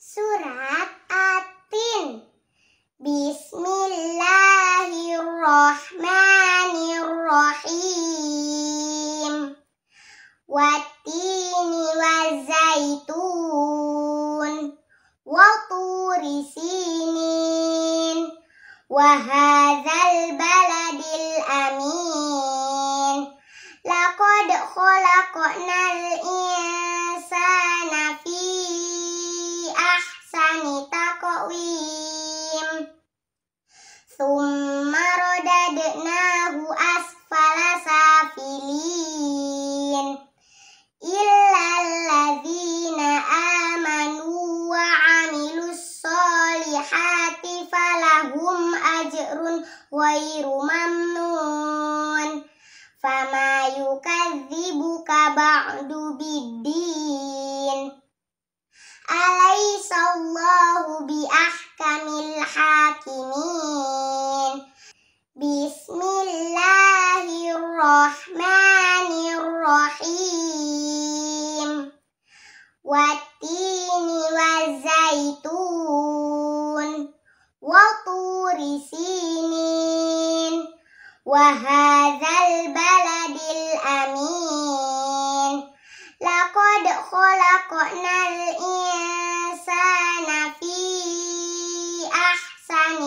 Surat Atin Bismillahirrahmanirrahim Watini wa zaitun Wa turi sinin Wa hadzal baladil amin Laqad khalaqnal insana fi sanita kowim sumaroda rodadnahu asfala safilin illalladzina amanu wa amilus solihati falahum ajrun wa mamnun fama yukadzibuka ba'du dubid والتين والزيتون وطور سينين وهذا البلد الأمين لقد خلقنا الإنسان في أحسن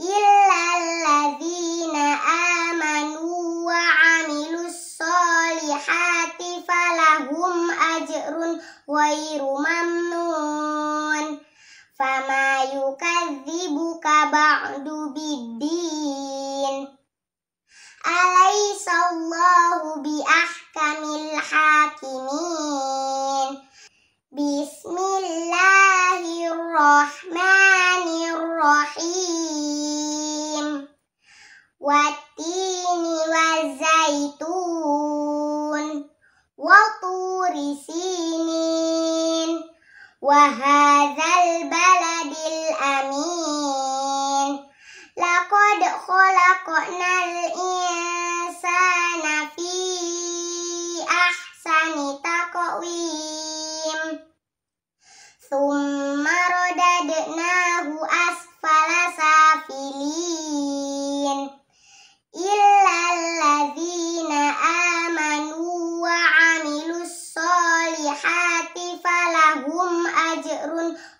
إلا الذين آمنوا وعملوا الصالحات فلهم أجر غير ممنون فما يكذبك بعد بالدين أليس الله بأحكم الحاكمين بسم الله الرحمن الرحيم watini wazaitun waturi sinin wahadzal baladil amin laqad khalaqnal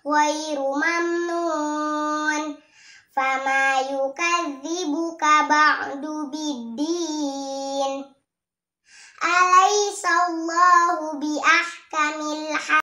ghairu mamnun fama yukadzibuka ba'du biddin alaysa Allahu bi